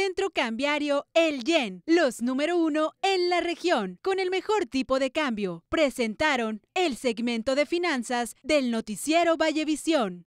Centro Cambiario El Yen, los número uno en la región, con el mejor tipo de cambio, presentaron el segmento de finanzas del noticiero Vallevisión.